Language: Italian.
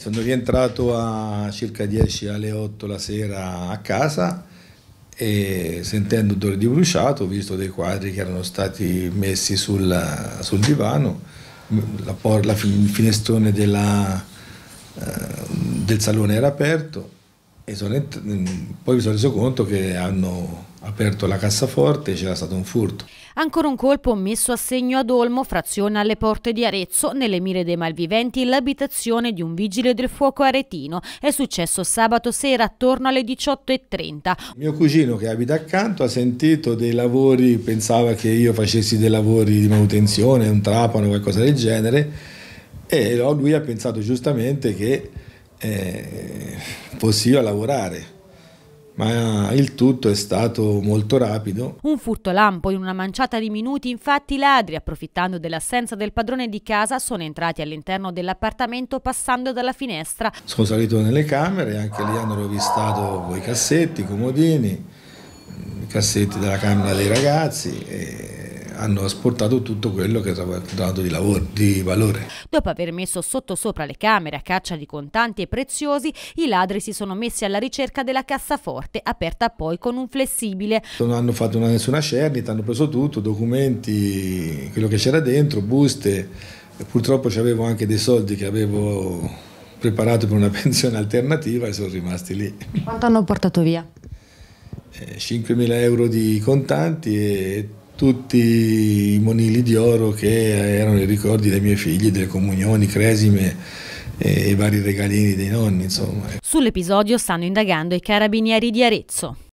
Sono rientrato a circa 10 alle 8 la sera a casa e sentendo odore di bruciato ho visto dei quadri che erano stati messi sul, sul divano, la, por, la fin, il finestrone della, eh, del salone era aperto e sono, mm, poi mi sono reso conto che hanno aperto la cassaforte e c'era stato un furto. Ancora un colpo messo a segno ad Olmo, frazione alle porte di Arezzo, nelle mire dei malviventi, l'abitazione di un vigile del fuoco aretino. È successo sabato sera attorno alle 18.30. Mio cugino che abita accanto ha sentito dei lavori, pensava che io facessi dei lavori di manutenzione, un trapano, qualcosa del genere, e lui ha pensato giustamente che eh, fossi io a lavorare ma il tutto è stato molto rapido. Un furto lampo in una manciata di minuti, infatti i ladri, approfittando dell'assenza del padrone di casa, sono entrati all'interno dell'appartamento passando dalla finestra. Sono salito nelle camere, anche lì hanno rovistato i cassetti, i comodini, i cassetti della camera dei ragazzi. E hanno asportato tutto quello che era dato di, lavoro, di valore. Dopo aver messo sottosopra le camere a caccia di contanti e preziosi, i ladri si sono messi alla ricerca della cassaforte, aperta poi con un flessibile. Non hanno fatto una, nessuna cernita, hanno preso tutto, documenti, quello che c'era dentro, buste. Purtroppo avevo anche dei soldi che avevo preparato per una pensione alternativa e sono rimasti lì. Quanto hanno portato via? 5.000 eh, euro di contanti e tutti i monili di oro che erano i ricordi dei miei figli, delle comunioni, cresime e i vari regalini dei nonni. Insomma. Sull'episodio stanno indagando i carabinieri di Arezzo.